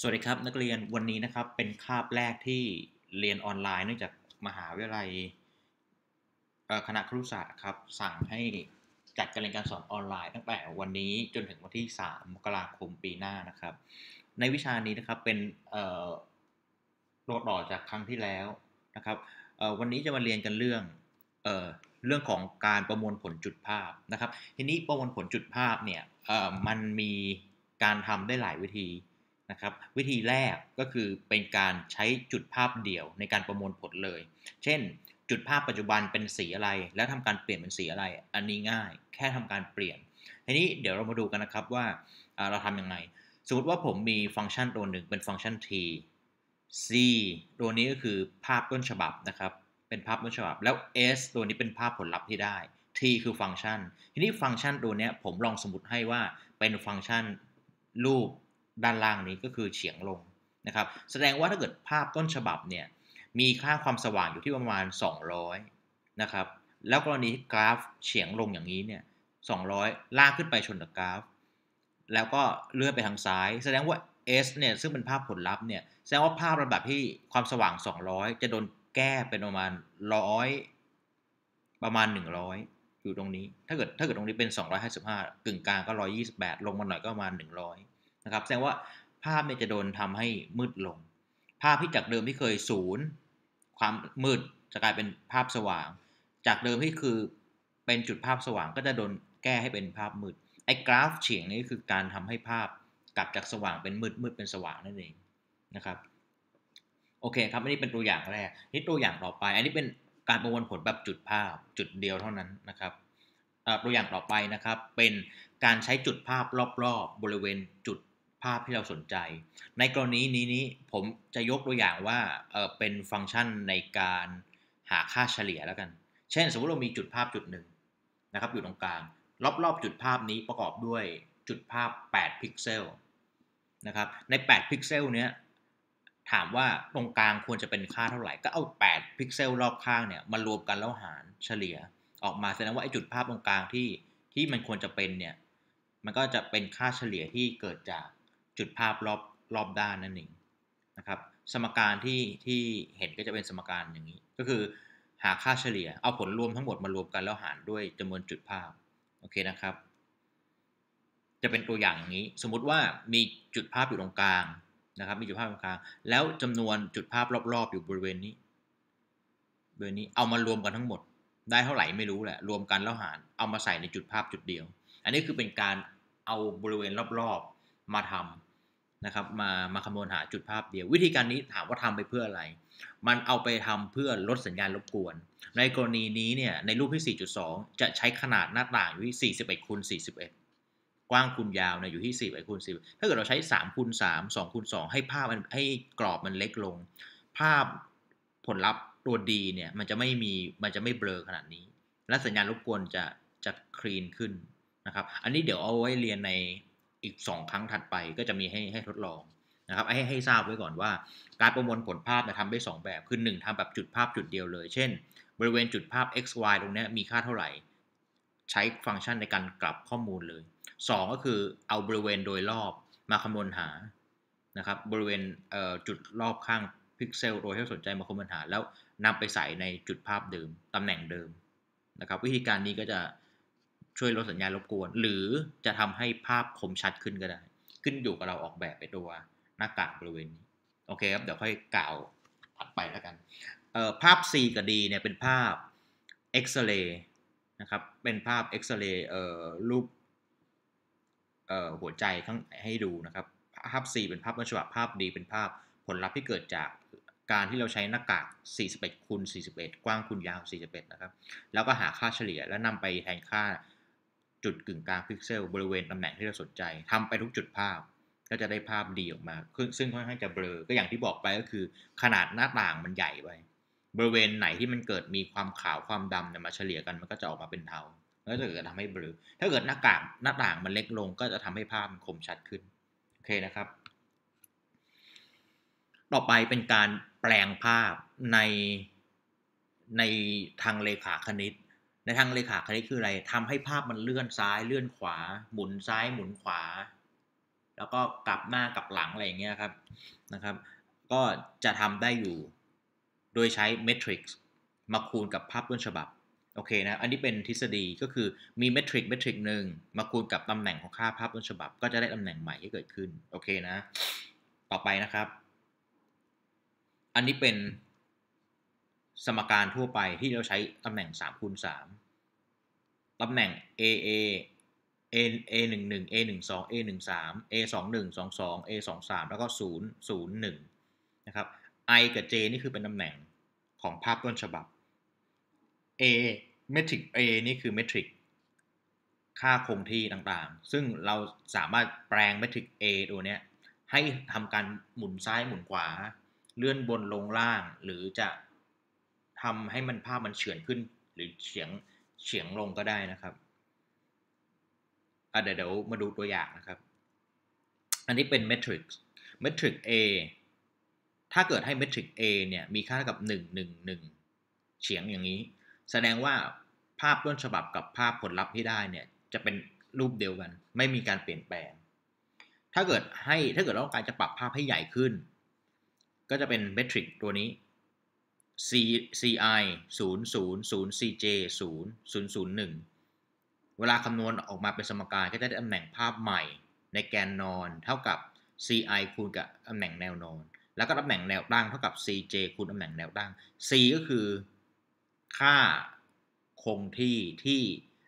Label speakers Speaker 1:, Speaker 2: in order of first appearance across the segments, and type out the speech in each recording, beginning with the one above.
Speaker 1: สวัสดีครับนักเรียนวันนี้นะครับเป็นคาบแรกที่เรียนออนไลน์เนื่องจากมหาวิทยาลัยคณะครุศาสตร์ครับสั่งให้จัดการเรียนการสอนออนไลน์ ตั้งแต่ วันนี้จนถึงวันที่ 3มกราคมปีหน้านะครับ ในวิชานี้นะครับเป็นโรดต่อจากครั้งที่แล้วนะครับวันนี้จะมาเรียนกันเรื่องเอเรื่องของการประมวลผลจุดภาพนะครับ ทีนี้ประมวลผลจุดภาพเนี่ยมันมีการทำได้หลายวิธีนะครับวิธีแรกก็คือเป็นการใช้จุดภาพเดี่ยวในการประมวลผลเลย เช่น จุดภาพปัจจุบันเป็นสีอะไร แล้วทำการเปลี่ยนเป็นสีอะไรอันนี้ง่าย แค่ทำการเปลี่ยนทีนี้เดี๋ยวเรามาดูกันนะครับว่าเราทํำยังไงสมมติว่าผมมีฟังก์ชันตัวหนึ่งเป็นฟังก์ชัน t c ตัวนี้ก็คือภาพต้นฉบับนะครับเป็นภาพต้นฉบับแล้ว s ตัวนี้เป็นภาพผลลัพธ์ที่ได้ t คือฟังก์ชัน ทีนี้ฟังก์ชันตัวนี้ผมลองสมมติให้ว่าเป็นฟังก์ชันรูปด้านล่างนี้ก็คือเฉียงลงนะครับ แสดงว่าถ้าเกิดภาพต้นฉบับเนี่ยมีค่าความสว่างอยู่ที่ประมาณ 200นะครับ แล้วกรณีกราฟเฉียงลงอย่างนี้เนี่ย200ลากขึ้นไปชนกับกราฟ แล้วก็เลื่อนไปทางซ้าย แสดงว่า S เนี่ยซึ่งเป็นภาพผลลัพธ์เนี่ยแสดงว่าภาพระดับที่ความสว่าง 200 จะโดนแก้เป็นประมาณ100ประมาณ100 อยู่ตรงนี้ถ้าเกิดถ้าเกิดตรงนี้เป็น 255กึ่งกลางก็ 128 ลงมาหน่อยก็ประมาณ 100ะครับแสดงว่าภาพเนี่ยจะโดนทำให้มืดลง ภาพที่จากเดิมที่เคยศูนย์ความมืดจะกลายเป็นภาพสว่าง จากเดิมที่คือเป็นจุดภาพสว่างก็จะโดนแก้ให้เป็นภาพมืดไอ้กราฟ เฉียงนี่คือการทำให้ภาพกลับจากสว่างเป็นมืดมืดเป็นสว่างนั่นเองนะครับโอเค ครับอันนี้เป็นตัวอย่างแรกนี่ตัวอย่างต่อไป อันนี้เป็นการประมวลผลแบบจุดภาพจุดเดียวเท่านั้นนะครับตัวอย่างต่อไปนะครับเป็นการใช้จุดภาพรอบๆบริเวณจุดภาพที่เราสนใจ ในกรณีนี้ นี้ผมจะยกตัวอย่างว่าเออเป็นฟังก์ชันในการหาค่าเฉลี่ยแล้วกัน เช่น สมมติเรามีจุดภาพจุดหนึ่งนะครับอยู่ตรงกลางรอบ ๆจุดภาพนี้ประกอบด้วยจุดภาพ8พิกเซลนะครับใน8พิกเซลเนี้ยถามว่าตรงกลางควรจะเป็นค่าเท่าไหร่ก็เอา 8พิกเซลรอบข้างเนี่ยมารวมกันแล้วหารเฉลี่ยออกมาแสดงว่าไอ้จุดภาพตรงกลางที่ที่มันควรจะเป็นเนี่ยมันก็จะเป็นค่าเฉลี่ยที่เกิดจากจุดภาพรอบรอบด้านนั่นเองนะครับสมการที่ที่เห็นก็จะเป็นสมการอย่างนี้ ก็คือหาค่าเฉลี่ยเอาผลรวมทั้งหมดมารวมกันแล้วหารด้วยจำนวนจุดภาพโอเคนะครับ จะเป็นตัวอย่างอย่างนี้ สมมุติว่ามีจุดภาพอยู่ตรงกลางนะครับมีจุดภาพตรงกลางแล้วจำนวนจุดภาพรอบ ๆ อยู่บริเวณนี้บริเวณนี้เอามารวมกันทั้งหมด ได้เท่าไหร่ไม่รู้แหละรวมกันแล้วหารเอามาใส่ในจุดภาพจุดเดียว อันนี้คือเป็นการเอาบริเวณรอบ ๆมาทำนะครับมามาคำนวณหาจุดภาพเดียว วิธีการนี้ถามว่าทำไปเพื่ออะไร มันเอาไปทำเพื่อลดสัญญาณรบกวน ในกรณีนี้เนี่ยในรูปที่ 4.2 จะใช้ขนาดหน้าต่างอยู่ที่ 41คูณ41 กว้างคูณยาวเนี่ยอยู่ที่41คูณ1ถ้าเกิดเราใช้3คูณ3 2คูณ2ให้ภาพมันให้กรอบมันเล็กลง ภาพผลลัพธ์ตัวดีเนี่ยมันจะไม่มีมันจะไม่เบลอขนาดนี้ และสัญญาณรบกวนจะจะคลีนขึ้นนะครับ อันนี้เดี๋ยวเอาไว้เรียนในอีก 2 ครั้งถัดไปก็จะมีให้ให้ทดลองนะครับให้ให้ทราบไว้ก่อนว่าการประมวลผลภาพนะทำได้ 2 แบบ คือ1ทำแบบจุดภาพจุดเดียวเลย เช่นบริเวณจุดภาพ x y ตรงนี้มีค่าเท่าไหร่ ใช้ฟังก์ชันในการกลับข้อมูลเลย 2 ก็คือเอาบริเวณโดยรอบมาคำนวณหานะครับบริเวณจุดรอบข้างพิกเซลโดยที่สนใจมาคำนวณหา แล้วนำไปใส่ในจุดภาพเดิมตำแหน่งเดิมนะครับ วิธีการนี้ก็จะช่วยลดสัญญาณรบกวน หรือจะทำให้ภาพคมชัดขึ้นก็ได้ ขึ้นอยู่กับเราออกแบบไปตัวหน้ากากบริเวณนี้โอเคครับ เดี๋ยวค่อยกล่าวถัดไปแล้วกันเออ่ภาพ C กับ D เนี่ยเป็นภาพเอ็กซเรย์นะครับเป็นภาพเอ็กซเรย์เออ่รูปเออ่หัวใจทั้งให้ดูนะครับ ภาพ C เป็นภาพต้นฉบับภาพ D เป็นภาพผลลัพธ์ที่เกิดจากการที่เราใช้หน้ากาก 41คูณ41 กว้างคูณยาว 41 นะครับแล้วก็หาค่าเฉลี่ยแล้วนำไปแทนค่าจุดกึ่งกลางพิกเซลบริเวณตำแหน่งที่เราสนใจทำไปทุกจุดภาพ ก็จะได้ภาพดีออกมา ซึ่งค่อนข้างจะเบลอ ก็อย่างที่บอกไปก็คือ ขนาดหน้าต่างมันใหญ่ไปบริเวณไหนที่มันเกิดมีความขาวความดำเนี่ยมาเฉลี่ยกันมันก็จะออกมาเป็นเทาแล้วจะเกิดทำให้เบลอถ้าเกิดหน้ากากหน้าต่างมันเล็กลง ก็จะทำให้ภาพมันคมชัดขึ้นโอเคนะครับ ต่อไปเป็นการแปลงภาพ ในในทางเลขาคณิตในทางเลขาคณิตคืออะไรทำให้ภาพมันเลื่อนซ้ายเลื่อนขวาหมุนซ้ายหมุนขวา แล้วก็กลับหน้ากลับหลังอะไรอย่างเงี้ยครับนะครับ ก็จะทำได้อยู่โดยใช้เมทริกซ์มาคูณกับภาพต้นฉบับโอเคนะ อันนี้เป็นทฤษฎีก็คือมีเมทริกเมทริกหนึ่งมาคูณกับตำแหน่งของค่าภาพต้นฉบับ ก็จะได้ตำแหน่งใหม่ที่เกิดขึ้นโอเคนะ ต่อไปนะครับ อันนี้เป็นสมการทั่วไปที่เราใช้ตำแหน่ง3คูณ3ตำแหน่ง AA A A 1 1 A 1 2 A 1 3 A 2 1 2 2 A 2 3 แล้วก็0 0 1 นะครับ I กับ J นี่คือเป็นตำแหน่งของภาพต้นฉบับ A เมทริก A นี่คือเมทริกค่าคงที่ต่าง ๆ ซึ่งเราสามารถแปลงเมทริก A ตัวนี้ให้ทำการหมุนซ้ายหมุนขวาเลื่อนบนลงล่างหรือจะทำให้มันภาพมันเฉือนขึ้นหรือเฉียงเฉียงลงก็ได้นะครับเดี๋ยวเดี๋ยวมาดูตัวอย่างนะครับ อันนี้เป็นเมทริกซ์เมทริกซ์ A ถ้าเกิดให้เมทริกซ A เนี่ย มีค่าเท่ากับ 1 1 1เฉียงอย่างนี้ แสดงว่าภาพต้นฉบับกับภาพผลลัพธ์ที่ได้เนี่ย จะเป็นรูปเดียวกัน ไม่มีการเปลี่ยนแปลง ถ้าเกิดให้ถ้าเกิดเราต้องการจะปรับภาพให้ใหญ่ขึ้นก็จะเป็นเมทริกตัวนี้ C CI 0 0 0 CJ 0 0 0 1เวลาคำนวณออกมาเป็นสมการก็จะได้ตำแหน่งภาพใหม่ ในแกนนอนเท่ากับ CI คูณกับตำแหน่งแนวนอน แล้วก็ตำแหน่งแนวตั้งเท่ากับ CJ คูณตำแหน่งแนวตั้ง C ก็คือค่าคงที่ที่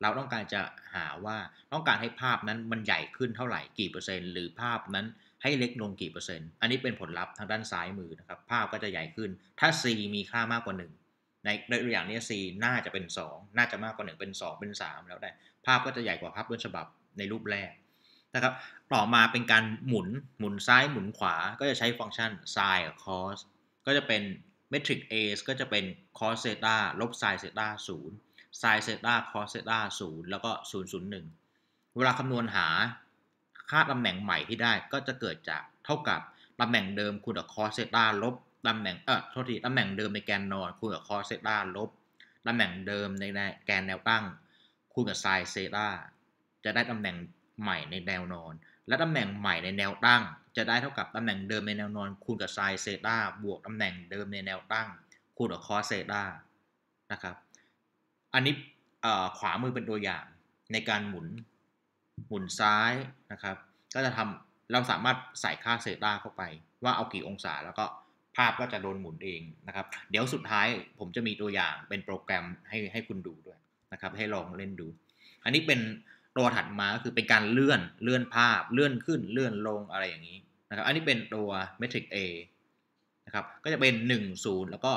Speaker 1: เราต้องการจะหาว่าต้องการให้ภาพนั้นมันใหญ่ขึ้นเท่าไหร่กี่เปอร์เซ็นต์หรือภาพนั้นให้เล็กลงกี่เปอร์เซ็นต์ อันนี้เป็นผลลัพธ์ทางด้านซ้ายมือนะครับ ภาพก็จะใหญ่ขึ้น ถ้า C มีค่ามากกว่า 1 ในตัวอย่างนี้ C น่าจะเป็น 2 น่าจะมากกว่า 1 เป็น 2 เป็น 3 แล้วได้ ภาพก็จะใหญ่กว่าภาพต้นฉบับในรูปแรกนะครับ ต่อมาเป็นการหมุน หมุนซ้ายหมุนขวา ก็จะใช้ฟังก์ชัน sin cos ก็จะเป็นเมทริก A ก็จะเป็น cos เซตาลบ sin เซตาศูนย์ sin เซตา cos เซตาศูนย์แล้วก็ศูนย์ศูนย์หนึ่งเวลาคำนวณหาค่าตำแหน่งใหม่ที่ได้ก็จะเกิดจากเท่ากับตำแหน่งเดิมคูณกับคอสเซต้าลบตำแหน่งเออโทษทีตำแหน่งเดิมในแกนนอนคูณกับคอสเซต้าลบตำแหน่งเดิมในแกนแนวตั้งคูณกับไซเซต้าจะได้ตำแหน่งใหม่ในแนวนอน และตำแหน่งใหม่ในแนวตั้ง จะได้เท่ากับตำแหน่งเดิมในแนวนอน คูณกับไซเซต้าบวกตำแหน่งเดิมในแนวตั้งคูณกับคอสเซต้านะครับอันนี้ขวามือเป็นตัวอย่างในการหมุนหมุนซ้ายนะครับก็จะทำเราสามารถใส่ค่าเซต้าเข้าไป ว่าเอากี่องศา แล้วก็ภาพก็จะโดนหมุนเองนะครับ เดี๋ยวสุดท้ายผมจะมีตัวอย่างเป็นโปรแกรมให้ให้คุณดูด้วยนะครับ ให้ลองเล่นดู อันนี้เป็นตัวถัดมาก็คือเป็นการเลื่อนเลื่อนภาพเลื่อนขึ้นเลื่อนลงอะไรอย่างนี้นะครับ อันนี้เป็นตัวม e ริกเ A นะครับก็จะเป็น 1 0 แล้วก็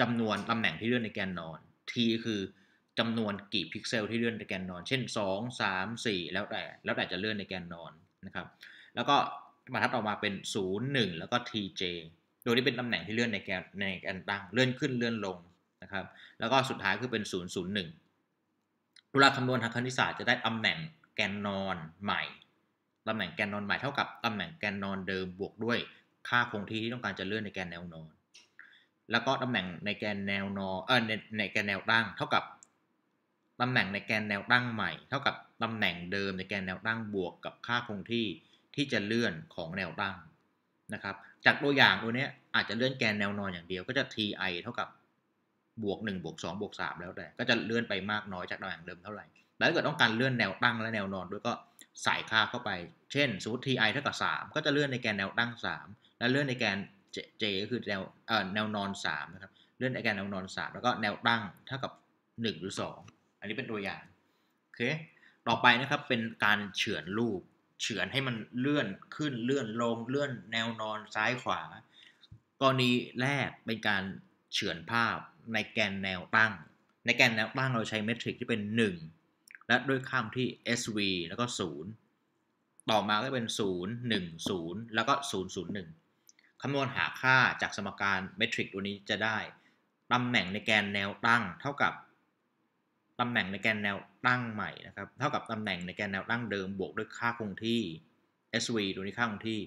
Speaker 1: จำนวนตำแหน่งที่เลื่อนในแกนนอน T คือจำนวนกี่พิกเซลที่เลื่อนในแกนนอน เช่น 2 3 4 แล้วแต่ แล้วแต่จะเลื่อนในแกนนอนนะครับ แล้วก็บรรทัดออกมาเป็น0 1แล้วก็ tj โดยที่เป็นตำแหน่งที่เลื่อนในแกนในแกนตั้ง เลื่อนขึ้น เลื่อนลงนะครับ แล้วก็สุดท้ายคือเป็น0 0 1เวลาคำนวณทางคณิตศาสตร์จะได้ตำแหน่งแกนนอนใหม่ตำแหน่งแกนนอนใหม่เท่ากับตำแหน่งแกนนอนเดิมบวกด้วยค่าคงที่ที่ต้องการจะเลื่อนในแกนแนวนอน แล้วก็ตำแหน่งในแกนแนวนอน เออในในแกนแนวตั้ง เท่ากับตำแหน่งในแกนแนวตั้งใหม่เท่ากับตำแหน่งเดิมในแกนแนวตั้งบวกกับค่าคงที่ที่จะเลื่อนของแนวตั้งนะครับ จากตัวอย่างตัวนี้อาจจะเลื่อนแกนแนวนอนอย่างเดียวก็จะ ti เท่ากับบวก1บวก2บวก3แล้วแต่ ก็จะเลื่อนไปมากน้อยจากตำแหน่งเดิมเท่าไหร่แล้วถ้าเกิดต้องการเลื่อนแนวตั้งและแนวนอน ด้วยก็ใส่ค่าเข้าไป เช่นสมมติ ti เท่ากับ3ก็จะเลื่อนในแกนแนวตั้ง 3และเลื่อนในแกน j ก็คือแนวเอ่อแนวนอน3นะครับ เลื่อนในแกนแนวนอน 3 แล้วก็แนวตั้งเท่ากับ 1 หรือ 2อันนี้เป็นตัวอย่างโอเคต่อไปนะครับเป็นการเฉือนรูปเฉือนให้มันเลื่อนขึ้นเลื่อนลงเลื่อนแนวนอนซ้ายขวา กรณีแรกเป็นการเฉือนภาพในแกนแนวตั้ง ในแกนแนวตั้งเราใช้เมทริกที่เป็น 1 และด้วยค่าที่ sv แล้วก็ 0 ต่อมาก็เป็น 0 1 0 แล้วก็0 0 1 คำนวณหาค่าจากสมการเมทริกตัวนี้จะได้ ตำแหน่งในแกนแนวตั้งเท่ากับตำแหน่งในแกนแนวตั้งใหม่นะครับเท่ากับตำแหน่งในแกนแนวตั้งเดิมบวกด้วยค่าคงที่ SV ตัวนี้ค่าคงที่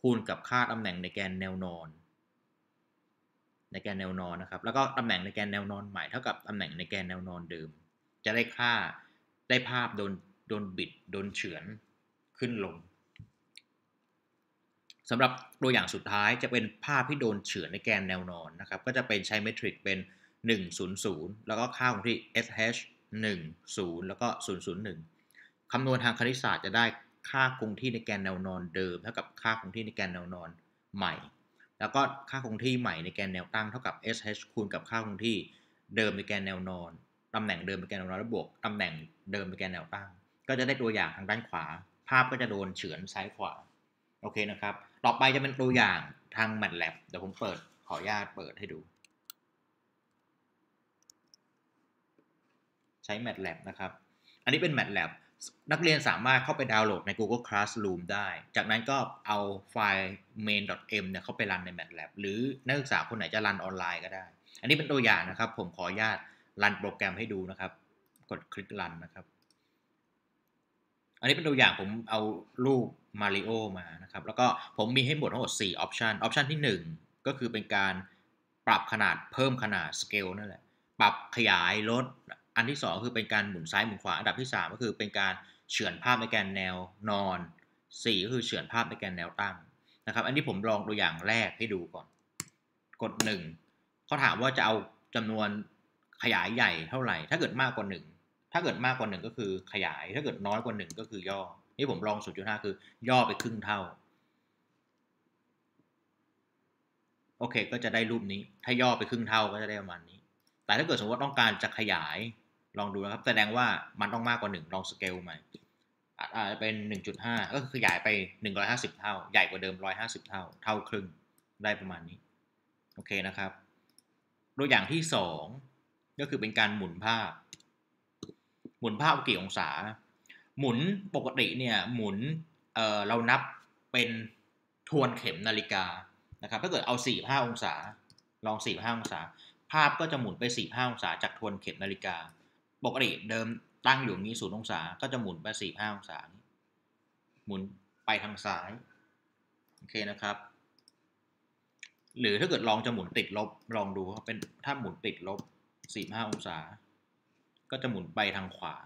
Speaker 1: คูณกับค่าตำแหน่งในแกนแนวนอน ในแกนแนวนอนนะครับแล้วก็ตำแหน่งในแกนแนวนอนใหม่เท่ากับตำแหน่งในแกนแนวนอนเดิม จะได้ค่าได้ภาพโดนโดนบิดโดนเฉือนขึ้นลงสำหรับตัวอย่างสุดท้ายจะเป็นภาพที่โดนเฉือนในแกนแนวนอนนะครับก็จะเป็นใช้เมทริกเป็น100แล้วก็ค่าของที่ sh 10แล้วก็001คำนวณทางคณิตศาสตร์จะได้ค่าคงที่ในแกนแนวนอนเดิมเท่ากับค่าคงที่ในแกนแนวนอนใหม่ แล้วก็ค่าคงที่ใหม่ในแกนแนวตั้งเท่ากับ sh คูณกับค่าคงที่เดิมในแกนแนวนอนตำแหน่งเดิมในแกนแนวนอนแล้วบวกตำแหน่งเดิมในแกนแนวตั้ง ก็จะได้ตัวอย่างทางด้านขวา ภาพก็จะโดนเฉือนซ้ายขวาโอเคนะครับต่อไปจะเป็นตัวอย่างทางแมทแลบเดี๋ยวผมเปิดขออนุญาตเปิดให้ดูใช้ MATLAB นะครับ อันนี้เป็น MATLAB นักเรียนสามารถเข้าไปดาวน์โหลดใน Google Classroom ได้ จากนั้นก็เอาไฟล์ main.m เนี่ยเข้าไปรันใน MATLAB หรือนักศึกษาคนไหนจะรันออนไลน์ก็ได้ อันนี้เป็นตัวอย่างนะครับ ผมขออนุญาตรันโปรแกรมให้ดูนะครับ กดคลิกรันนะครับ อันนี้เป็นตัวอย่างผมเอารูปมาริโอมานะครับ แล้วก็ผมมีให้หมดทั้งหมด4 option option ที่1 ก็คือเป็นการปรับขนาดเพิ่มขนาด scale นั่นแหละ ปรับขยายลดอันที่2คือเป็นการหมุนซ้ายหมุนขวาอันดับที่ 3 ก็คือ เป็นการเฉือนภาพในแกนแนวนอน4ก็คือเฉือนภาพในแกนแนวตั้งนะครับ อันนี้ผมลองตัวอย่างแรกให้ดูก่อนกด1เขาถามว่าจะเอาจำนวนขยายใหญ่เท่าไหร่ ถ้าเกิดมากกว่า 1 ถ้าเกิดมากกว่า1ก็คือขยายถ้าเกิดน้อยกว่า1ก็คือย่อนี่ผมลองุด้าคือ ย่อไปครึ่งเท่าโอเคก็จะได้รูปนี้ ถ้าย่อไปครึ่งเท่าก็จะได้ประมาณนี้ แต่ถ้าเกิดสมมติว่าต้องการจะขยายลองดูนะครับ แสดงว่ามันต้องมากกว่า 1 ลองสเกลใหม่อาจจะเป็น 1.5 ก็คือขยายไป 150 เท่า ใหญ่กว่าเดิม 150 เท่าเท่าครึ่ง ได้ประมาณนี้ โอเคนะครับตัวอย่างที่2ก็คือเป็นการหมุนภาพ หมุนภาพกี่องศา หมุนปกติเนี่ย หมุนเเรานับเป็นทวนเข็มนาฬิกานะครับถ้าเกิดเอา45องศาลอง45องศา ภาพก็จะหมุนไป45องศาจากทวนเข็มนาฬิกาปกติเดิมตั้งอยู่นี้ศูนย์องศาก็จะหมุนไปสี่ห้าองศาหมุนไปทางซ้ายโอเคนะครับ หรือถ้าเกิดลองจะหมุนติดลบลองดูเป็นถ้าหมุนติดลบสี่ห้าองศา ก็จะหมุนไปทางขวา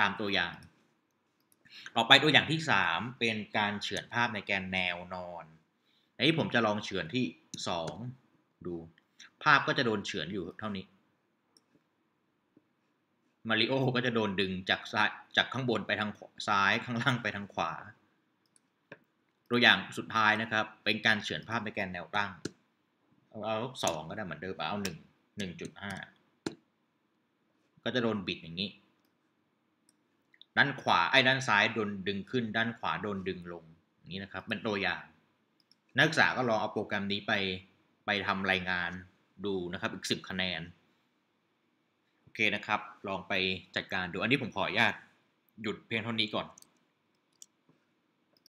Speaker 1: ตามตัวอย่าง ต่อไปตัวอย่างที่สามเป็นการเฉือนภาพในแกนแนวนอนอันนี้ผมจะลองเฉือนที่สองดู ภาพก็จะโดนเฉือนอยู่เท่านี้มาริโอก็จะโดนดึงจากซ้ายจากข้างบนไปทางซ้าย ข้างล่างไปทางขวา ตัวอย่างสุดท้ายนะครับ เป็นการเฉือนภาพในแกนแนวตั้ง เอาสองก็ได้เหมือนเดิมเอาหนึ่งหนึ่งจุดห้าก็จะโดนบิดอย่างนี้ ด้านขวาไอ้ด้านซ้ายโดนดึงขึ้น ด้านขวาโดนดึงลงอย่างนี้นะครับเป็นตัวอย่าง นักศึกษาก็ลองเอาโปรแกรมนี้ไปไปทำรายงานดูนะครับอีกสิบคะแนนคนะครับ ลองไปจัดการดูอันนี้ผมขออนุญาตหยุดเพียงเท่านี้ก่อน